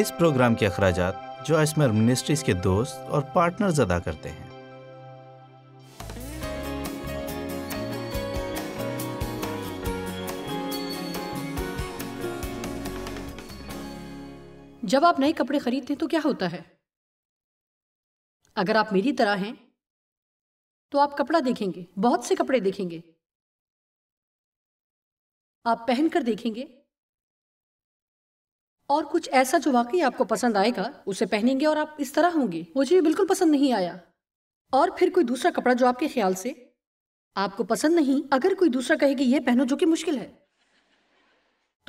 اس programme کے اخراجات جو اسمر منسٹریز کے دوست اور پارٹنرز ادا کرتے ہیں جب آپ نئے کپڑے خریدتے ہیں تو کیا ہوتا ہے اگر آپ میری طرح ہیں تو آپ کپڑا دیکھیں گے بہت سے کپڑے دیکھیں گے آپ پہن کر دیکھیں گے اور کچھ ایسا جو واقعی آپ کو پسند آئے گا اسے پہنیں گے اور آپ اس طرح ہوں گے مجھے یہ بالکل پسند نہیں آیا اور پھر کوئی دوسرا کپڑا جو آپ کے خیال سے آپ کو پسند نہیں اگر کوئی دوسرا کہے گی یہ پہنو جو کہ مشکل ہے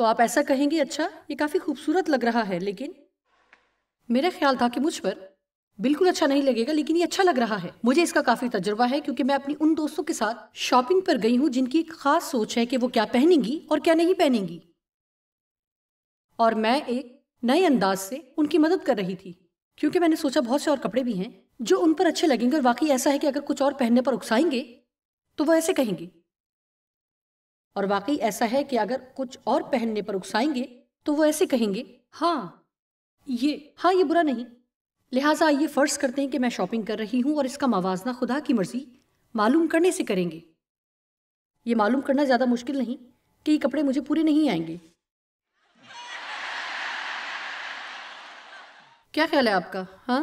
تو آپ ایسا کہیں گے اچھا یہ کافی خوبصورت لگ رہا ہے لیکن میرا خیال تھا کہ مجھ پر بالکل اچھا نہیں لگے گا لیکن یہ اچھا لگ رہا ہے مجھے اس کا کافی تجربہ ہے کیونکہ میں اپنی ان دوستوں کے ساتھ شاپنگ پر گئی ہوں جن کی ایک خاص سوچ ہے کہ وہ کیا پہنیں گی اور کیا نہیں پہنیں گی اور میں ایک نئے انداز سے ان کی مدد کر رہی تھی کیونکہ میں نے سوچا بہت سے اور کپڑے بھی ہیں جو ان پر اچھے لگیں گے اور واقعی ایسا ہے کہ اگر کچھ اور پہننے پر اکسائیں گے تو وہ ایسے کہیں گے اور واقعی ایسا ہے کہ اگر کچھ اور پہننے پر اکسائیں گے تو وہ ایسے کہیں گے ہاں یہ ہاں یہ برا نہیں لہٰذا آئیے فرض کرتے ہیں کہ میں شاپنگ کر رہی ہوں اور اس کا موازنہ خدا کی مرضی معلوم کرنے سے کریں گے یہ معلوم کرنا زیادہ مشکل نہیں کہ یہ کپڑے مجھے پورے نہیں آئیں گے کیا خیال ہے آپ کا ہاں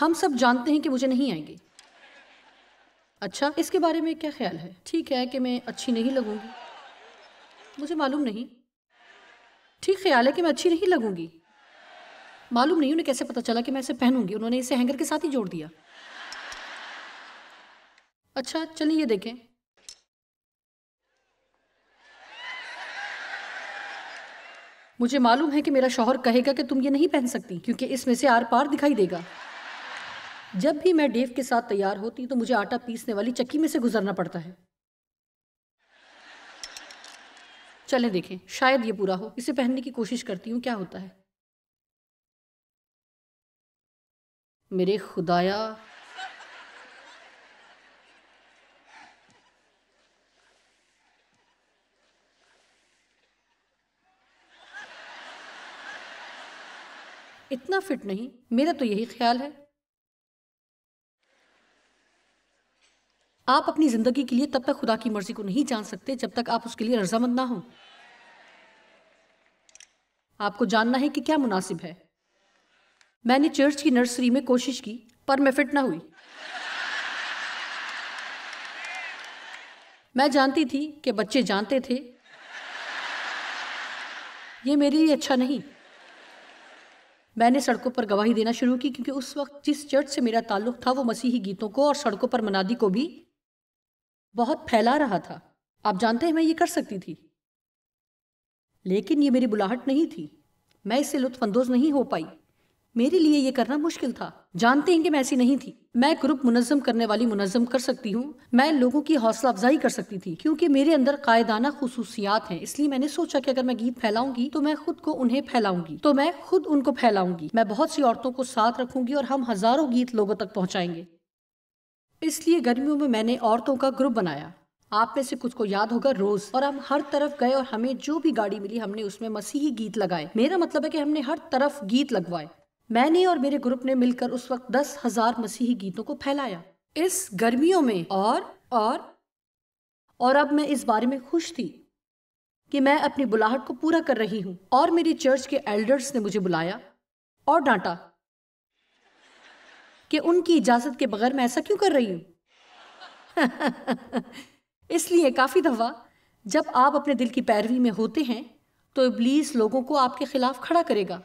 ہم سب جانتے ہیں کہ مجھے نہیں آئیں گی اچھا اس کے بارے میں کیا خیال ہے ٹھیک ہے کہ میں اچھی نہیں لگوں گی مجھے معلوم نہیں ٹھیک خیال ہے کہ میں اچھی نہیں لگوں گی معلوم نہیں انہیں کیسے پتہ چلا کہ میں اسے پہنوں گی انہوں نے اسے ہینگر کے ساتھ ہی جوڑ دیا اچھا چلیں یہ دیکھیں مجھے معلوم ہے کہ میرا شوہر کہے گا کہ تم یہ نہیں پہن سکتی کیونکہ اس میں سے آر پار دکھائی دے گا جب بھی میں ڈیو کے ساتھ تیار ہوتی تو مجھے آٹا پیسنے والی چکی میں سے گزرنا پڑتا ہے چلیں دیکھیں شاید یہ پورا ہو اسے پہننے کی کوشش کرتی ہوں کیا ہوتا ہے میرے خدایا اتنا فٹ نہیں میرا تو یہی خیال ہے آپ اپنی زندگی کے لیے تب تک خدا کی مرضی کو نہیں جان سکتے جب تک آپ اس کے لیے رضامند نہ ہوں آپ کو جاننا ہے کہ کیا مناسب ہے میں نے چرچ کی نرسری میں کوشش کی پر میں فٹ نہ ہوئی میں جانتی تھی کہ بچے جانتے تھے یہ میرے لیے اچھا نہیں میں نے سڑکوں پر گواہی دینا شروع کی کیونکہ اس وقت جس چرچ سے میرا تعلق تھا وہ مسیحی گیتوں کو اور سڑکوں پر منادی کو بھی بہت پھیلا رہا تھا آپ جانتے ہیں میں یہ کر سکتی تھی لیکن یہ میری بلاہٹ نہیں تھی میں اس سے لطف اندوز نہیں ہو پائی میرے لیے یہ کرنا مشکل تھا جانتے ہیں کہ میں ایسی نہیں تھی میں گروپ منظم کرنے والی منظم کر سکتی ہوں میں لوگوں کی حوصلہ افزائی کر سکتی تھی کیونکہ میرے اندر قائدانہ خصوصیات ہیں اس لیے میں نے سوچا کہ اگر میں گیت پھیلاؤں گی تو میں خود کو انہیں پھیلاؤں گی تو میں خود ان کو پھیلاؤں گی میں بہت سی عورتوں کو ساتھ رکھوں گی اور ہم ہزاروں گیت لوگوں تک پہنچائیں گے اس لیے گرمیوں میں میں نے عورتوں کا گروپ بنایا آپ میں سے کچھ کو یاد ہوگا روز اور ہم ہر طرف گئے اور ہمیں جو بھی گاڑی ملی ہم نے اس میں مسیحی گیت لگائے میرا مطلب ہے کہ ہم نے ہر طرف گیت لگوائے میں نے اور میرے گروپ نے مل کر اس وقت دس ہزار مسیحی گیتوں کو پھیلایا اس گرمیوں میں اور اور اور اب میں اس بارے میں خوش تھی کہ میں اپنی بلاہٹ کو پورا کر رہی ہوں اور میری چرچ کے ایلڈرز نے مجھے بلایا اور ڈانٹا کہ ان کی اجازت کے بغیر میں ایسا کیوں کر رہی ہوں اس لیے کافی دفعہ جب آپ اپنے دل کی پیروی میں ہوتے ہیں تو ابلیس لوگوں کو آپ کے خلاف کھڑا کرے گا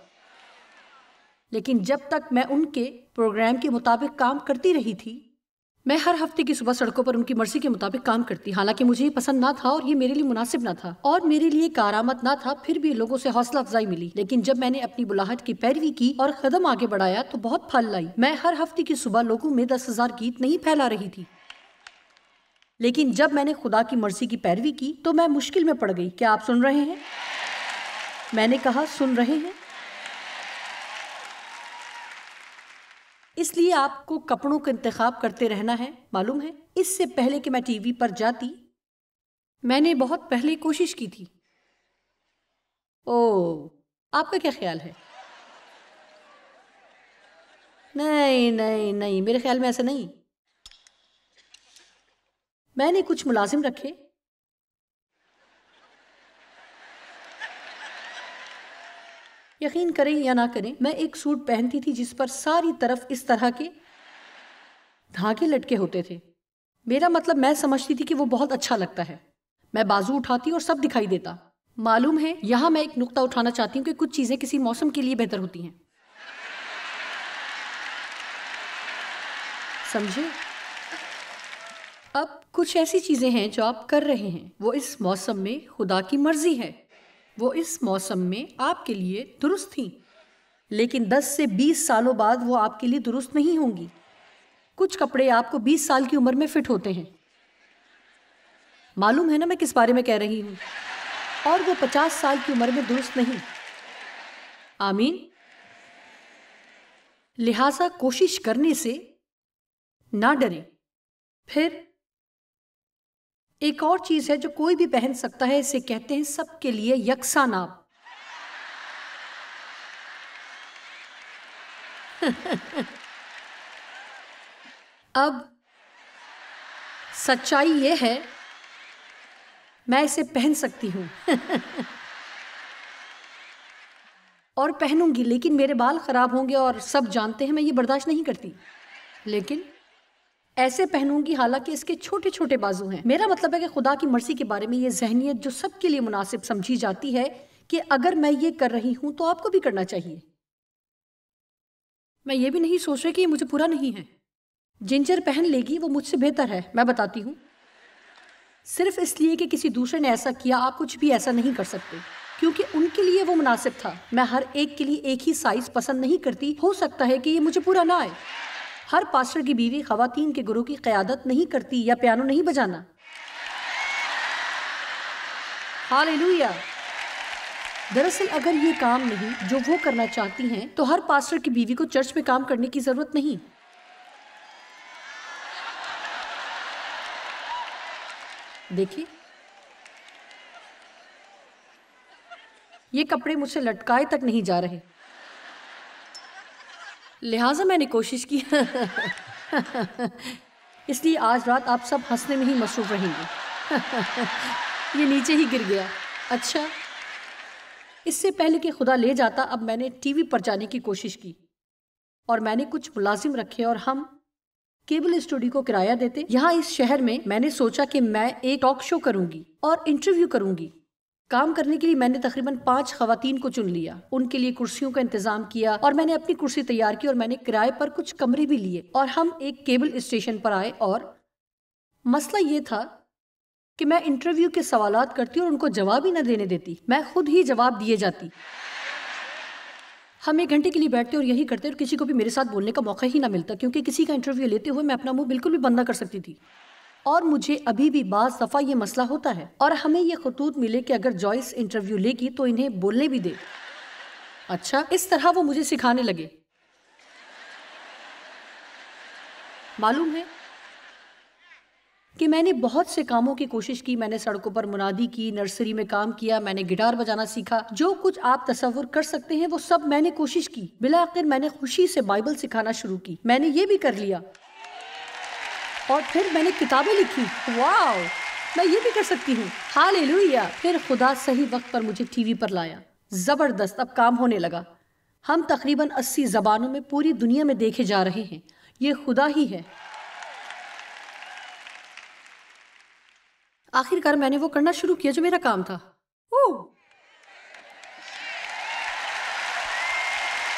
لیکن جب تک میں ان کے پروگرام کے مطابق کام کرتی رہی تھی میں ہر ہفتے کی صبح سڑکوں پر ان کی مرضی کے مطابق کام کرتی حالانکہ مجھے یہ پسند نہ تھا اور یہ میرے لیے مناسب نہ تھا اور میرے لیے کارآمد نہ تھا پھر بھی لوگوں سے حوصلہ افزائی ملی لیکن جب میں نے اپنی بلاحٹ کی پیروی کی اور قدم آگے بڑھایا تو بہت پھل لائی میں ہر ہفتے کی صبح لوگوں میں دس ہزار گیت نہیں پھیلا رہی تھی لیکن جب میں نے خدا کی مرضی کی پیروی کی تو میں مشکل میں پڑ گئی کیا آپ سن رہے ہیں میں نے کہا سن رہے ہیں اس لیے آپ کو کپڑوں کا انتخاب کرتے رہنا ہے معلوم ہے اس سے پہلے کہ میں ٹی وی پر جاتی میں نے بہت پہلے کوشش کی تھی او آپ کا کیا خیال ہے نہیں نہیں میرے خیال میں ایسا نہیں میں نے کچھ ملازم رکھے یقین کریں یا نہ کریں میں ایک سوٹ پہنتی تھی جس پر ساری طرف اس طرح کے دھاگے لٹکے ہوتے تھے میرا مطلب میں سمجھتی تھی کہ وہ بہت اچھا لگتا ہے میں بازو اٹھاتی اور سب دکھائی دیتا معلوم ہے یہاں میں ایک نقطہ اٹھانا چاہتی ہوں کہ کچھ چیزیں کسی موسم کے لیے بہتر ہوتی ہیں سمجھے اب کچھ ایسی چیزیں ہیں جو آپ کر رہے ہیں وہ اس موسم میں خدا کی مرضی ہے وہ اس موسم میں آپ کے لیے درست تھیں لیکن دس سے بیس سالوں بعد وہ آپ کے لیے درست نہیں ہوں گی کچھ کپڑے آپ کو بیس سال کی عمر میں فٹ ہوتے ہیں معلوم ہے نا میں کس بارے میں کہہ رہی ہوں اور وہ پچاس سال کی عمر میں درست نہیں آمین لہٰذا کوشش کرنے سے نہ ڈریں پھر ایک اور چیز ہے جو کوئی بھی پہن سکتا ہے اسے کہتے ہیں سب کے لیے یکساں ناپ اب سچائی یہ ہے میں اسے پہن سکتی ہوں اور پہنوں گی لیکن میرے بال خراب ہوں گے اور سب جانتے ہیں میں یہ برداشت نہیں کرتی لیکن ایسے پہنوں گی حالانکہ اس کے چھوٹے چھوٹے بازو ہیں میرا مطلب ہے کہ خدا کی مرضی کے بارے میں یہ ذہنیت جو سب کے لیے مناسب سمجھی جاتی ہے کہ اگر میں یہ کر رہی ہوں تو آپ کو بھی کرنا چاہیے میں یہ بھی نہیں سوچ رہی کہ یہ مجھے پورا نہیں ہے جنجر پہن لے گی وہ مجھ سے بہتر ہے میں بتاتی ہوں صرف اس لیے کہ کسی دوسرے نے ایسا کیا آپ کچھ بھی ایسا نہیں کر سکتے کیونکہ ان کے لیے وہ مناسب تھا میں ہر ایک کے لیے ایک ہی سائز پسند نہیں کرتی ہو سکتا ہے کہ یہ مجھے پورا نہ آئے ہر پاسٹر کی بیوی خواتین کے گروہ کی قیادت نہیں کرتی یا پیانو نہیں بجانا دراصل اگر یہ کام نہیں جو وہ کرنا چاہتی ہیں تو ہر پاسٹر کی بیوی کو چرچ میں کام کرنے کی ضرورت نہیں یہ کپڑے مجھ سے لٹکائے تک نہیں جا رہے لہٰذا میں نے کوشش کی اس لیے آج رات آپ سب ہنسنے میں ہی مصروف رہیں گے یہ نیچے ہی گر گیا اچھا اس سے پہلے کہ خدا لے جاتا اب میں نے ٹی وی پر جانے کی کوشش کی اور میں نے کچھ ملازم رکھے اور ہم کیبل اسٹوڈیو کو کرایہ دیتے یہاں اس شہر میں میں نے سوچا کہ میں ایک ٹاک شو کروں گی اور انٹرویو کروں گی کام کرنے کے لیے میں نے تقریباً پانچ خواتین کو چن لیا ان کے لیے کرسیوں کا انتظام کیا اور میں نے اپنی کرسی تیار کی اور میں نے کرائے پر کچھ کمرے بھی لیے اور ہم ایک کیبل اسٹیشن پر آئے اور مسئلہ یہ تھا کہ میں انٹرویو کے سوالات کرتی اور ان کو جواب ہی نہ دینے دیتی میں خود ہی جواب دیے جاتی ہم ایک گھنٹے کے لیے بیٹھتے اور یہی کرتے اور کسی کو بھی میرے ساتھ بولنے کا موقع ہی نہ ملتا کیونکہ کسی کا انٹرویو لیتے ہوئے میں اپنا منہ بالکل بھی بند نہ کر سکتی تھی اور مجھے ابھی بھی بعض دفعہ یہ مسئلہ ہوتا ہے اور ہمیں یہ خطوط ملے کہ اگر جوائس انٹرویو لے گی تو انہیں بولنے بھی دے اچھا اس طرح وہ مجھے سکھانے لگے معلوم ہے کہ میں نے بہت سے کاموں کی کوشش کی میں نے سڑکوں پر منادی کی نرسری میں کام کیا میں نے گٹار بجانا سیکھا جو کچھ آپ تصور کر سکتے ہیں وہ سب میں نے کوشش کی بلاخر میں نے خوشی سے بائبل سکھانا شروع کی میں نے یہ بھی کر لیا اور پھر میں نے کتابیں لکھی واو میں یہ بھی کر سکتی ہوں پھر خدا صحیح وقت پر مجھے ٹی وی پر لایا زبردست اب کام ہونے لگا ہم تقریباً اسی زبانوں میں میں پوری دنیا دیکھے جا رہے ہیں یہ خدا ہی ہے آخر کار میں نے وہ کرنا شروع کیا جو میرا کام تھا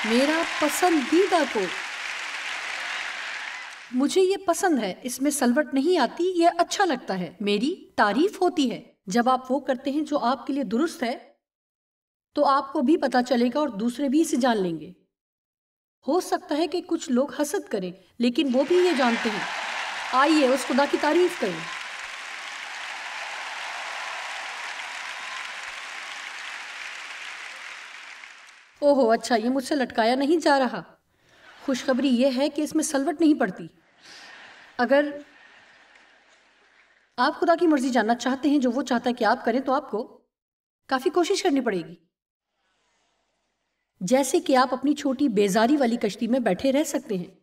میرا پسندیدہ کو مجھے یہ پسند ہے اس میں سلوٹ نہیں آتی یہ اچھا لگتا ہے میری تعریف ہوتی ہے جب آپ وہ کرتے ہیں جو آپ کے لیے درست ہے تو آپ کو بھی پتا چلے گا اور دوسرے بھی اسے جان لیں گے ہو سکتا ہے کہ کچھ لوگ حسد کریں لیکن وہ بھی یہ جانتے ہیں آئیے اس خدا کی تعریف کریں اوہو اچھا یہ مجھ سے لٹکایا نہیں جا رہا خوشخبری یہ ہے کہ اس میں سلوٹ نہیں پڑتی اگر آپ خدا کی مرضی جاننا چاہتے ہیں جو وہ چاہتا ہے کہ آپ کریں تو آپ کو کافی کوشش کرنی پڑے گی جیسے کہ آپ اپنی چھوٹی بیزاری والی کشتی میں بیٹھے رہ سکتے ہیں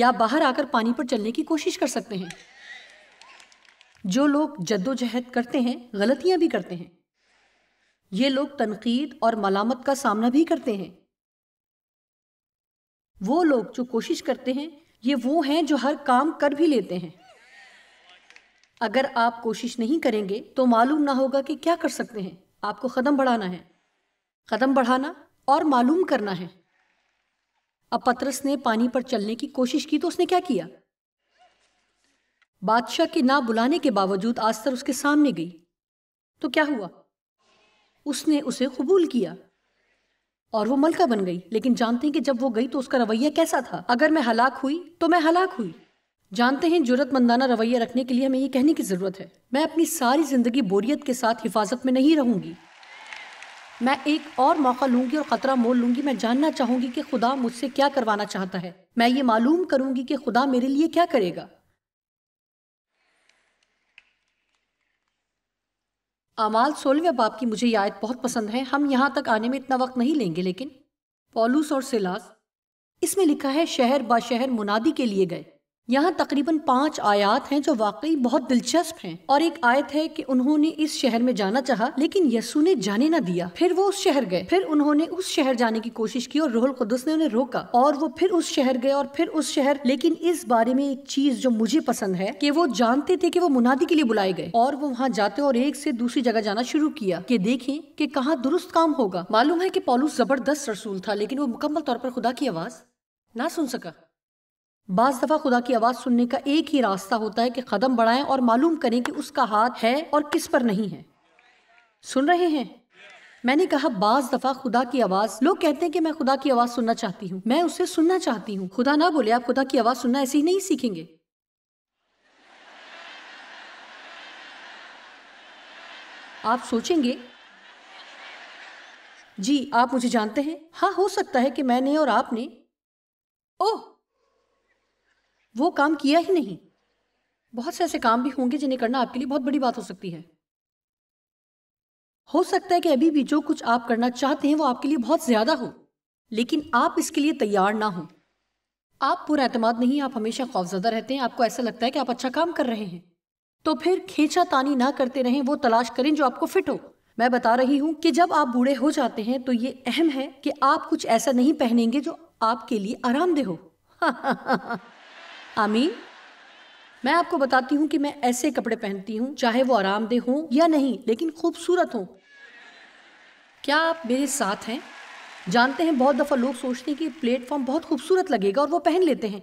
یا باہر آ کر پانی پر چلنے کی کوشش کر سکتے ہیں جو لوگ جد و جہد کرتے ہیں غلطیاں بھی کرتے ہیں یہ لوگ تنقید اور ملامت کا سامنا بھی کرتے ہیں وہ لوگ جو کوشش کرتے ہیں یہ وہ ہیں جو ہر کام کر بھی لیتے ہیں اگر آپ کوشش نہیں کریں گے تو معلوم نہ ہوگا کہ کیا کر سکتے ہیں آپ کو قدم بڑھانا ہے قدم بڑھانا اور معلوم کرنا ہے اب پترس نے پانی پر چلنے کی کوشش کی تو اس نے کیا کیا بادشاہ کے نہ بلانے کے باوجود آستر اس کے سامنے گئی تو کیا ہوا اس نے اسے قبول کیا اور وہ ملکہ بن گئی لیکن جانتے ہیں کہ جب وہ گئی تو اس کا رویہ کیسا تھا اگر میں ہلاک ہوئی تو میں ہلاک ہوئی جانتے ہیں جرت مندانہ رویہ رکھنے کے لیے ہمیں یہ کہنے کی ضرورت ہے میں اپنی ساری زندگی بوریت کے ساتھ حفاظت میں نہیں رہوں گی میں ایک اور موقع لوں گی اور خطرہ مول لوں گی میں جاننا چاہوں گی کہ خدا مجھ سے کیا کروانا چاہتا ہے میں یہ معلوم کروں گی کہ خدا میرے لیے کیا کرے گا اعمال سولو باپ کی مجھے یہ آیت بہت پسند ہے ہم یہاں تک آنے میں اتنا وقت نہیں لیں گے لیکن پولوس اور سلاس اس میں لکھا ہے شہر با شہر منادی کے لیے گئے یہاں تقریباً پانچ آیات ہیں جو واقعی بہت دلچسپ ہیں اور ایک آیت ہے کہ انہوں نے اس شہر میں جانا چاہا لیکن یسو نے جانے نہ دیا پھر وہ اس شہر گئے پھر انہوں نے اس شہر جانے کی کوشش کی اور روح القدس نے انہیں روکا اور وہ پھر اس شہر گئے اور پھر اس شہر لیکن اس بارے میں ایک چیز جو مجھے پسند ہے کہ وہ جانتے تھے کہ وہ منادی کے لیے بلائے گئے اور وہ وہاں جاتے اور ایک سے دوسری جگہ جانا شروع کیا کہ دیکھیں کہ کہاں درست کام ہوگا معلوم ہے کہ پولوس زبردست رسول تھا لیکن وہ مکمل طور پر خدا کی آواز نہ سن سکا بعض دفعہ خدا کی آواز سننے کا ایک ہی راستہ ہوتا ہے کہ قدم بڑھائیں اور معلوم کریں کہ اس کا ہاتھ ہے اور کس پر نہیں ہے سن رہے ہیں میں نے کہا بعض دفعہ خدا کی آواز لوگ کہتے ہیں کہ میں خدا کی آواز سننا چاہتی ہوں میں اسے سننا چاہتی ہوں خدا نہ بولے آپ خدا کی آواز سننا ایسی نہیں سیکھیں گے آپ سوچیں گے جی آپ مجھے جانتے ہیں ہاں ہو سکتا ہے کہ میں نے اور آپ نے اوہ وہ کام کیا ہی نہیں بہت سے ایسے کام بھی ہوں گے جنہیں کرنا آپ کے لیے بہت بڑی بات ہو سکتی ہے ہو سکتا ہے کہ ابھی بھی جو کچھ آپ کرنا چاہتے ہیں وہ آپ کے لیے بہت زیادہ ہو لیکن آپ اس کے لیے تیار نہ ہوں آپ پورا اعتماد نہیں آپ ہمیشہ خوفزدہ رہتے ہیں آپ کو ایسا لگتا ہے کہ آپ اچھا کام کر رہے ہیں تو پھر کھینچا تانی نہ کرتے رہیں وہ تلاش کریں جو آپ کو فٹ ہو میں بتا رہی ہوں کہ جب آپ بوڑھے ہو جاتے ہیں تو یہ اہم ہے کہ آپ کچھ ایسا نہیں پہنیں گے جو آپ کے لیے آرام دہ ہو آمین میں آپ کو بتاتی ہوں کہ میں ایسے کپڑے پہنتی ہوں چاہے وہ آرام دہ ہوں یا نہیں لیکن خوبصورت ہوں کیا آپ میرے ساتھ ہیں جانتے ہیں بہت دفعہ لوگ سوچتے ہیں کہ پلیٹ فارم بہت خوبصورت لگے گا اور وہ پہن لیتے ہیں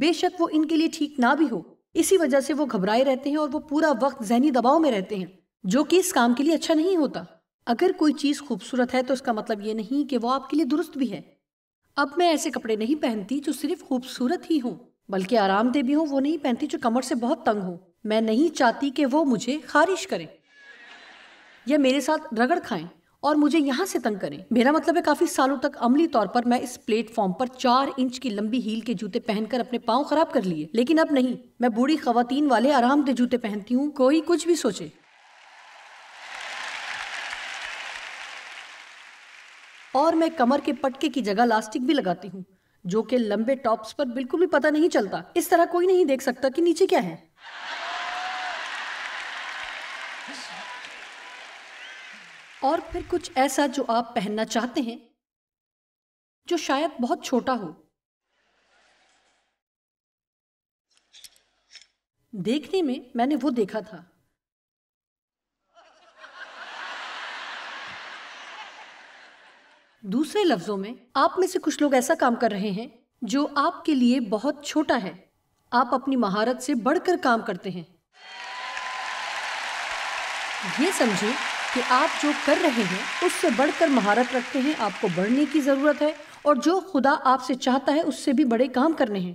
بے شک وہ ان کے لیے ٹھیک نہ بھی ہو اسی وجہ سے وہ گھبرائے رہتے ہیں اور وہ پورا وقت ذہنی دباؤ میں رہتے ہیں جو کہ اس کام کے لیے اچھا نہیں ہوتا اگر کوئی چیز خوبصورت ہے تو اس کا مطلب یہ نہیں کہ وہ آپ کے لیے درست بھی ہے اب میں ایسے کپڑے نہیں پہنتی جو صرف خوبصورت ہی ہوں بلکہ آرام دہ بھی ہوں وہ نہیں پہنتی جو کمر سے بہت تنگ ہو میں نہیں چاہتی کہ وہ مجھے خارش کریں یا میرے ساتھ رگڑ کھائیں اور مجھے یہاں سے تنگ کریں میرا مطلب ہے کافی سالوں تک عملی طور پر میں اس پلیٹ فارم پر چار انچ کی لمبی ہیل کے جوتے پہن کر اپنے پاؤں خراب کر لیے لیکن اب نہیں میں بوڑھی خواتین والے آرام دہ جوتے پہنتی ہوں کوئی کچھ بھی سوچے اور میں کمر کے پٹکے کی جگہ لاسٹک بھی لگاتی ہوں جو کہ لمبے ٹاپس پر بالکل بھی پتہ نہیں چلتا اس طرح کوئی نہیں دیکھ سکتا کہ نیچے کیا ہے اور پھر کچھ ایسا جو آپ پہننا چاہتے ہیں جو شاید بہت چھوٹا ہو دیکھنے میں میں نے وہ دیکھا تھا دوسرے لفظوں میں آپ میں سے کچھ لوگ ایسا کام کر رہے ہیں جو آپ کے لیے بہت چھوٹا ہے آپ اپنی مہارت سے بڑھ کر کام کرتے ہیں یہ سمجھیں کہ آپ جو کر رہے ہیں اس سے بڑھ کر مہارت رکھتے ہیں آپ کو بڑھنے کی ضرورت ہے اور جو خدا آپ سے چاہتا ہے اس سے بھی بڑے کام کرنے ہیں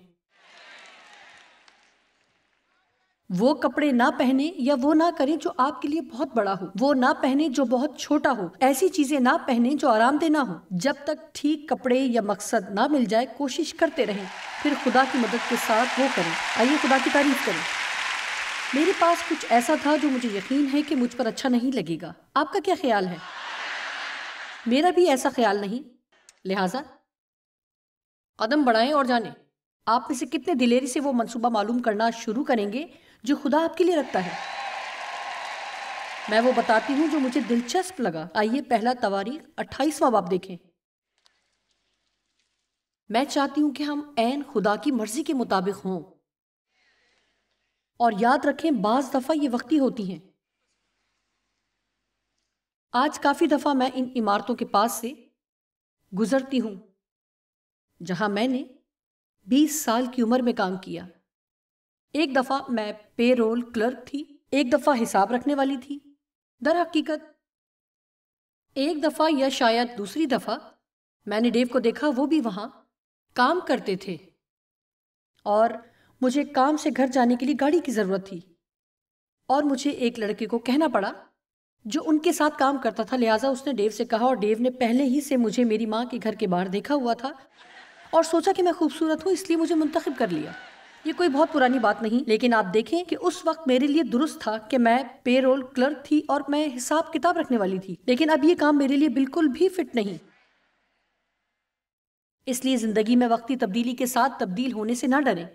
وہ کپڑے نہ پہنے یا وہ نہ کریں جو آپ کے لیے بہت بڑا ہو وہ نہ پہنے جو بہت چھوٹا ہو ایسی چیزیں نہ پہنے جو آرام دہ نہ ہو جب تک ٹھیک کپڑے یا مقصد نہ مل جائے کوشش کرتے رہیں پھر خدا کی مدد کے ساتھ وہ کریں آئیے خدا کی تعریف کریں میرے پاس کچھ ایسا تھا جو مجھے یقین ہے کہ مجھ پر اچھا نہیں لگے گا آپ کا کیا خیال ہے میرا بھی ایسا خیال نہیں لہٰذا قدم بڑھائیں اور جانیں آپ میں سے کتنے دلیری سے وہ منصوبہ معلوم کرنا شروع کریں گے جو خدا آپ کے لیے رکھتا ہے میں وہ بتاتی ہوں جو مجھے دلچسپ لگا آئیے پہلا تواریخ اٹھائیسواں باپ دیکھیں میں چاہتی ہوں کہ ہم این خدا کی مرضی کے مطابق ہوں اور یاد رکھیں بعض دفعہ یہ وقتی ہوتی ہیں آج کافی دفعہ میں ان عمارتوں کے پاس سے گزرتی ہوں جہاں میں نے بیس سال کی عمر میں کام کیا ایک دفعہ میں پے رول کلرک تھی ایک دفعہ حساب رکھنے والی تھی در حقیقت ایک دفعہ یا شاید دوسری دفعہ میں نے ڈیو کو دیکھا وہ بھی وہاں کام کرتے تھے اور مجھے کام سے گھر جانے کے لیے گاڑی کی ضرورت تھی اور مجھے ایک لڑکے کو کہنا پڑا جو ان کے ساتھ کام کرتا تھا لہٰذا اس نے ڈیو سے کہا اور ڈیو نے پہلے ہی سے مجھے میری ماں کے گھر کے باہر دیکھا ہوا تھا اور سوچا کہ میں خوبصورت ہوں اس لیے مجھے منتخب کر لیا یہ کوئی بہت پرانی بات نہیں لیکن آپ دیکھیں کہ اس وقت میرے لیے درست تھا کہ میں پے رول کلرک تھی اور میں حساب کتاب رکھنے والی تھی لیکن اب یہ کام میرے لیے بالکل بھی فٹ نہیں اس لیے زندگی میں وقتی تبدیلی کے ساتھ تبدیل ہونے سے نہ ڈریں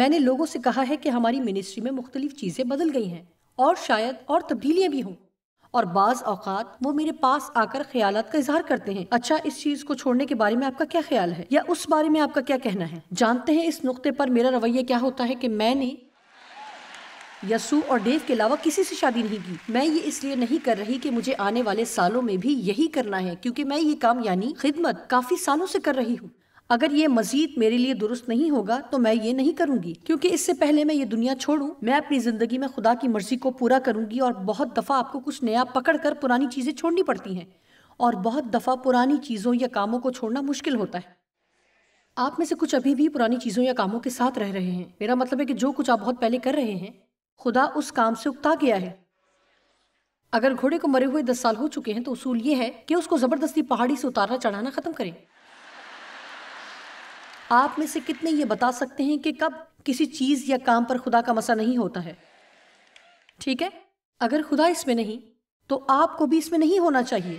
میں نے لوگوں سے کہا ہے کہ ہماری منسٹری میں مختلف چیزیں بدل گئی ہیں اور شاید اور تبدیلیاں بھی ہوں اور بعض اوقات وہ میرے پاس آ کر خیالات کا اظہار کرتے ہیں اچھا اس چیز کو چھوڑنے کے بارے میں آپ کا کیا خیال ہے یا اس بارے میں آپ کا کیا کہنا ہے جانتے ہیں اس نقطے پر میرا رویہ کیا ہوتا ہے کہ میں نے یسو اور ڈیو کے علاوہ کسی سے شادی نہیں کی میں یہ اس لیے نہیں کر رہی کہ مجھے آنے والے سالوں میں بھی یہی کرنا ہے کیونکہ میں یہ کام یعنی خدمت کافی سالوں سے کر رہی ہوں اگر یہ مزید میرے لیے درست نہیں ہوگا تو میں یہ نہیں کروں گی کیونکہ اس سے پہلے میں یہ دنیا چھوڑوں میں اپنی زندگی میں خدا کی مرضی کو پورا کروں گی اور بہت دفعہ آپ کو کچھ نیا پکڑ کر پرانی چیزیں چھوڑنی پڑتی ہیں اور بہت دفعہ پرانی چیزوں یا کاموں کو چھوڑنا مشکل ہوتا ہے آپ میں سے کچھ ابھی بھی پرانی چیزوں یا کاموں کے ساتھ رہ رہے ہیں میرا مطلب ہے کہ جو کچھ آپ بہت پہلے کر رہے ہیں خدا اس کام سے اکتا گیا ہے اگر گھوڑے کو مرے ہوئے دس سال ہو چکے ہیں تو اصول یہ ہے کہ اس کو زبردستی پہاڑی سے اتارنا چڑھانا ختم کریں آپ میں سے کتنے یہ بتا سکتے ہیں کہ کب کسی چیز یا کام پر خدا کا مسئلہ نہیں ہوتا ہے ٹھیک ہے اگر خدا اس میں نہیں تو آپ کو بھی اس میں نہیں ہونا چاہیے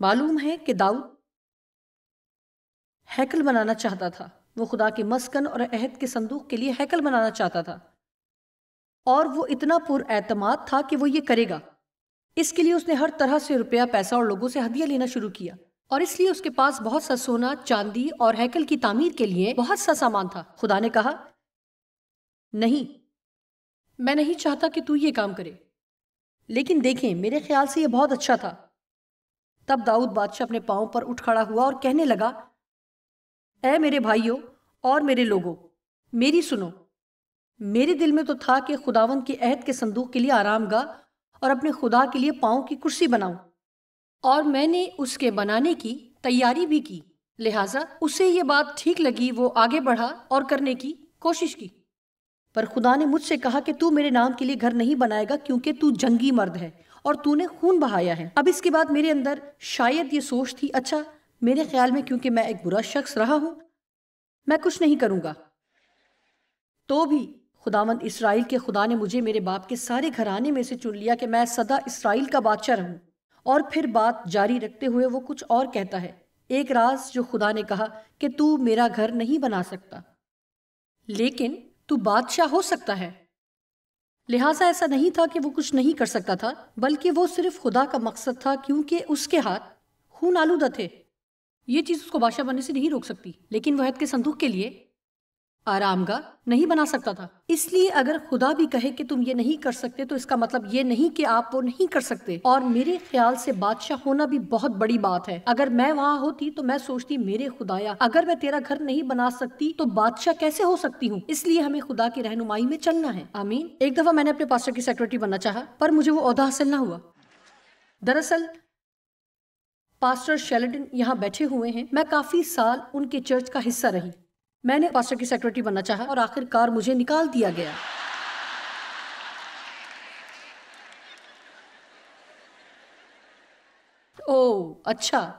معلوم ہے کہ داؤد ہیکل بنانا چاہتا تھا وہ خدا کے مسکن اور عہد کے صندوق کے لیے ہیکل بنانا چاہتا تھا اور وہ اتنا پر اعتماد تھا کہ وہ یہ کرے گا اس کے لیے اس نے ہر طرح سے روپیہ پیسہ اور لوگوں سے ہدیہ لینا شروع کیا اور اس لیے اس کے پاس بہت سا سونا چاندی اور ہیکل کی تعمیر کے لیے بہت سا سامان تھا خدا نے کہا نہیں میں نہیں چاہتا کہ تو یہ کام کرے لیکن دیکھیں میرے خیال سے یہ بہت اچھا تھا تب داؤد بادشاہ اپنے پاؤں پر اٹھ کھڑا ہوا اور کہنے لگا اے میرے بھائیوں اور میرے لوگوں میری سنو میرے دل میں تو تھا کہ خداون کے عہد کے صندوق کے لیے آرام گاہ اور اپنے خدا کے لیے پاؤں کی کرسی بناؤں اور میں نے اس کے بنانے کی تیاری بھی کی لہٰذا اسے یہ بات ٹھیک لگی وہ آگے بڑھا اور کرنے کی کوشش کی پر خدا نے مجھ سے کہا کہ تو میرے نام کے لیے گھر نہیں بنائے گا کیونکہ تو جنگی مرد ہے اور تو نے خون بہایا ہے اب اس کے بعد میرے اندر شاید یہ سوچ تھی اچھا میرے خیال میں کیونکہ میں ایک برا شخص رہا ہوں میں کچھ نہیں کروں گا تو بھی خداون اسرائیل کے خدا نے مجھے میرے باپ کے سارے گھرانے میں سے چن لیا کہ میں سدا اسرائیل کا بادشاہ رہوں اور پھر بات جاری رکھتے ہوئے وہ کچھ اور کہتا ہے ایک راز جو خدا نے کہا کہ تو میرا گھر نہیں بنا سکتا لیکن تو بادشاہ ہو سکتا ہے لہٰذا ایسا نہیں تھا کہ وہ کچھ نہیں کر سکتا تھا بلکہ وہ صرف خدا کا مقصد تھا کیونکہ اس کے ہاتھ خون آلودہ تھے یہ چیز اس کو بادشاہ بننے سے نہیں روک سکتی لیکن وہ حد کے صندوق کے لیے آرام گاہ نہیں بنا سکتا تھا اس لیے اگر خدا بھی کہے کہ تم یہ نہیں کر سکتے تو اس کا مطلب یہ نہیں کہ آپ وہ نہیں کر سکتے اور میرے خیال سے بادشاہ ہونا بھی بہت بڑی بات ہے اگر میں وہاں ہوتی تو میں سوچتی میرے خدایا اگر میں تیرا گھر نہیں بنا سکتی تو بادشاہ کیسے ہو سکتی ہوں اس لیے ہمیں خدا کی رہنمائی میں چلنا ہے آمین ایک دفعہ میں نے اپنے پاسٹر کی سیکرٹری بننا چاہا پر مجھے وہ عہدہ حاصل نہ ہوا دراصل پاسٹر شیلڈن یہاں بیٹھے ہوئے ہیں میں کافی سال ان کے چرچ کا حصہ رہی میں نے پاسٹر کی سیکرٹری بننا چاہا اور آخر کار مجھے نکال دیا گیا او اچھا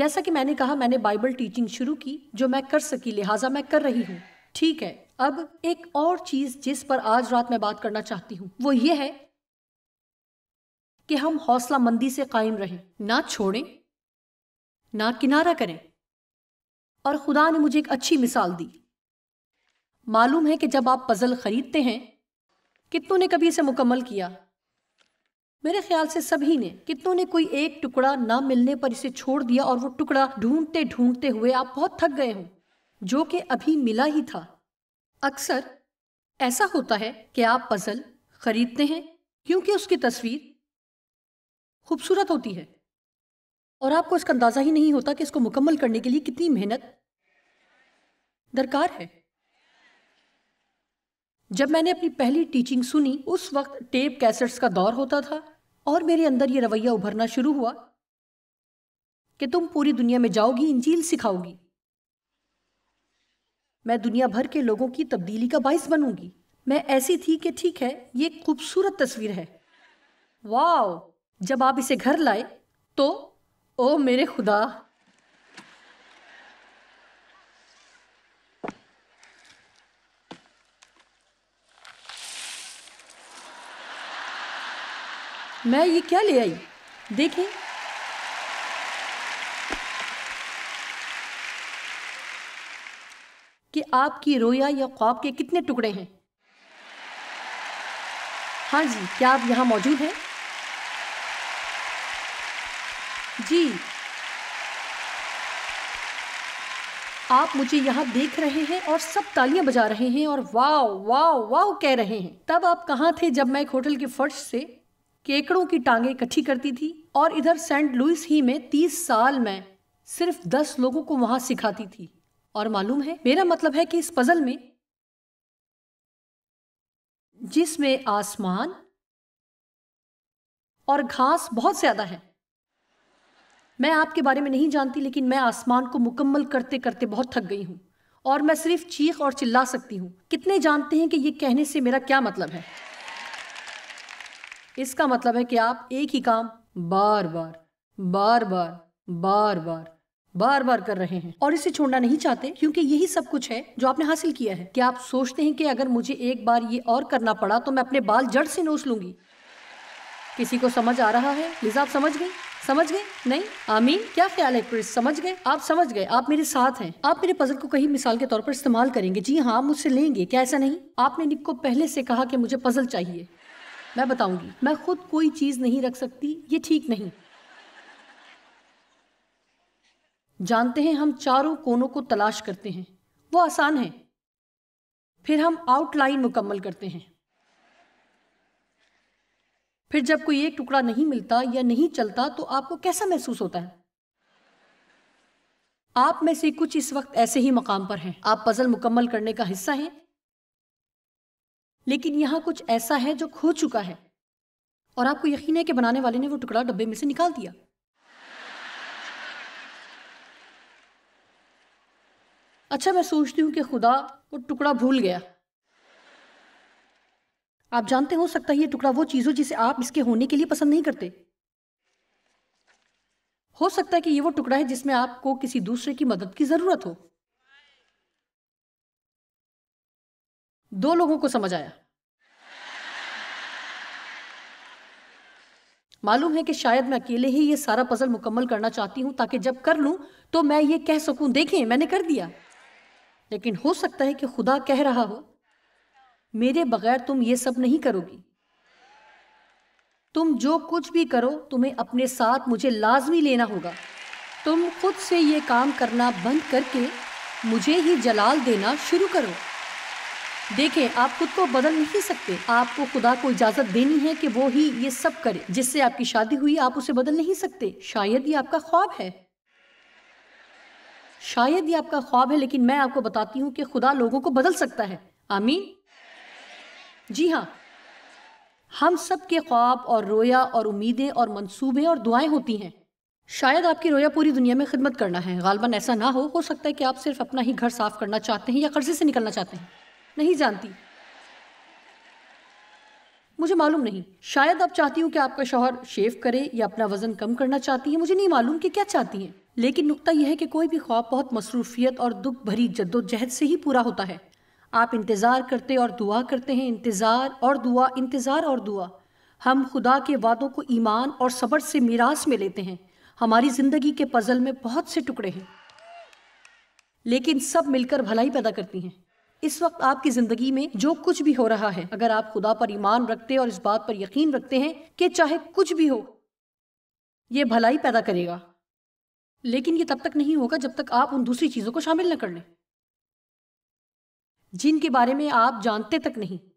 جیسا کہ میں نے کہا میں نے بائبل ٹیچنگ شروع کی جو میں کر سکی لہٰذا میں کر رہی ہوں ٹھیک ہے اب ایک اور چیز جس پر آج رات میں بات کرنا چاہتی ہوں وہ یہ ہے کہ ہم حوصلہ مندی سے قائم رہیں نہ چھوڑیں نہ کنارہ کریں اور خدا نے مجھے ایک اچھی مثال دی معلوم ہے کہ جب آپ پزل خریدتے ہیں کتوں نے کبھی اسے مکمل کیا میرے خیال سے سبھی نے کتوں نے کوئی ایک ٹکڑا نہ ملنے پر اسے چھوڑ دیا اور وہ ٹکڑا ڈھونڈتے ڈھونڈتے ہوئے آپ بہت تھک گئے ہوں جو کہ ابھی ملا ہی تھا اکثر ایسا ہوتا ہے کہ آپ پزل خریدتے ہیں کیونکہ اس کی تصویر خوبصورت ہوتی ہے اور آپ کو اس کا اندازہ ہی نہیں ہوتا کہ اس کو مکمل کرنے کے لیے کتنی محنت درکار ہے جب میں نے اپنی پہلی ٹیچنگ سنی اس وقت ٹیپ کیسٹس کا دور ہوتا تھا اور میرے اندر یہ رویہ ابھرنا شروع ہوا کہ تم پوری دنیا میں جاؤ گی انجیل سکھاؤ گی میں دنیا بھر کے لوگوں کی تبدیلی کا باعث بنوں گی میں ایسی تھی کہ ٹھیک ہے یہ خوبصورت تصویر ہے واو جب آپ اسے گھر لائے تو او میرے خدا میں یہ کیا لے آئی دیکھیں کہ آپ کی رویا یا خواب کے کتنے ٹکڑے ہیں ہاں جی کیا آپ یہاں موجود ہیں جی آپ مجھے یہاں دیکھ رہے ہیں اور سب تالیاں بجا رہے ہیں اور واؤ واؤ واؤ کہہ رہے ہیں تب آپ کہاں تھے جب میں ایک ہوٹل کے فرش سے کیکڑوں کی ٹانگیں کٹھی کرتی تھی اور ادھر سینٹ لوئس ہی میں تیس سال میں صرف دس لوگوں کو وہاں سکھاتی تھی اور معلوم ہے میرا مطلب ہے کہ اس پزل میں جس میں آسمان اور گھاس بہت زیادہ ہے میں آپ کے بارے میں نہیں جانتی لیکن میں آسمان کو مکمل کرتے کرتے بہت تھک گئی ہوں اور میں صرف چیخ اور چلا سکتی ہوں کتنے جانتے ہیں کہ یہ کہنے سے میرا کیا مطلب ہے ہے اس کا مطلب کہ آپ ایک ہی کام بار بار بار بار بار بار بار بار کر رہے ہیں اور اسے چھوڑنا نہیں چاہتے کیونکہ یہی سب کچھ ہے جو آپ نے حاصل کیا ہے کہ آپ سوچتے ہیں کہ اگر مجھے ایک بار یہ اور کرنا پڑا تو میں اپنے بال جڑ سے نوچ لوں گی کسی کو سمجھ آ رہا ہے لذا سمجھ گئی سمجھ گئے نہیں آمین کیا خیال ہے سمجھ گئے آپ سمجھ گئے آپ میرے ساتھ ہیں آپ میرے پزل کو کہیں مثال کے طور پر استعمال کریں گے جی ہاں آپ مجھ سے لیں گے کیا ایسا نہیں آپ نے نکو پہلے سے کہا کہ مجھے پزل چاہیے میں بتاؤں گی میں خود کوئی چیز نہیں رکھ سکتی یہ ٹھیک نہیں جانتے ہیں ہم چاروں کونوں کو تلاش کرتے ہیں وہ آسان ہے پھر ہم آؤٹ لائن مکمل کرتے ہیں پھر جب کوئی ایک ٹکڑا نہیں ملتا یا نہیں چلتا تو آپ کو کیسا محسوس ہوتا ہے آپ میں سے کچھ اس وقت ایسے ہی مقام پر ہیں آپ پزل مکمل کرنے کا حصہ ہیں لیکن یہاں کچھ ایسا ہے جو کھو چکا ہے اور آپ کو یقین ہے کہ بنانے والے نے وہ ٹکڑا ڈبے میں سے نکال دیا اچھا میں سوچتی ہوں کہ خدا وہ ٹکڑا بھول گیا آپ جانتے ہو سکتا ہے یہ ٹکڑا وہ چیز ہو جسے آپ اس کے ہونے کے لیے پسند نہیں کرتے ہو سکتا ہے کہ یہ وہ ٹکڑا ہے جس میں آپ کو کسی دوسرے کی مدد کی ضرورت ہو دو لوگوں کو سمجھ آیا معلوم ہے کہ شاید میں اکیلے ہی یہ سارا پزل مکمل کرنا چاہتی ہوں تاکہ جب کر لوں تو میں یہ کہہ سکوں دیکھیں میں نے کر دیا لیکن ہو سکتا ہے کہ خدا کہہ رہا ہو میرے بغیر تم یہ سب نہیں کرو گی تم جو کچھ بھی کرو تمہیں اپنے ساتھ مجھے لازمی لینا ہوگا تم خود سے یہ کام کرنا بند کر کے مجھے ہی جلال دینا شروع کرو دیکھیں آپ خود کو بدل نہیں سکتے آپ کو خدا کو اجازت دینی ہے کہ وہ ہی یہ سب کرے جس سے آپ کی شادی ہوئی آپ اسے بدل نہیں سکتے شاید یہ آپ کا خواب ہے شاید یہ آپ کا خواب ہے لیکن میں آپ کو بتاتی ہوں کہ خدا لوگوں کو بدل سکتا ہے آمین جی ہاں ہم سب کے خواب اور رویا اور امیدیں اور منصوبے اور دعائیں ہوتی ہیں شاید آپ کی رویا پوری دنیا میں خدمت کرنا ہے غالباً ایسا نہ ہو ہو سکتا ہے کہ آپ صرف اپنا ہی گھر صاف کرنا چاہتے ہیں یا قرضے سے نکلنا چاہتے ہیں نہیں جانتی مجھے معلوم نہیں شاید آپ چاہتی ہوں کہ آپ کا شوہر شیو کرے یا اپنا وزن کم کرنا چاہتی ہیں مجھے نہیں معلوم کہ کیا چاہتی ہیں لیکن نقطہ یہ ہے کہ کوئی بھی خواب بہت مصروفیت اور دکھ بھری جد و جہد سے ہی پورا ہوتا ہے آپ انتظار کرتے اور دعا کرتے ہیں انتظار اور دعا انتظار اور دعا ہم خدا کے وعدوں کو ایمان اور صبر سے میراث میں لیتے ہیں ہماری زندگی کے پزل میں بہت سے ٹکڑے ہیں لیکن سب مل کر بھلائی پیدا کرتی ہیں اس وقت آپ کی زندگی میں جو کچھ بھی ہو رہا ہے اگر آپ خدا پر ایمان رکھتے اور اس بات پر یقین رکھتے ہیں کہ چاہے کچھ بھی ہو یہ بھلائی پیدا کرے گا لیکن یہ تب تک نہیں ہوگا جب تک آپ ان دوسری چیزوں کو شامل نہ کر لیں جن کے بارے میں آپ جانتے تک نہیں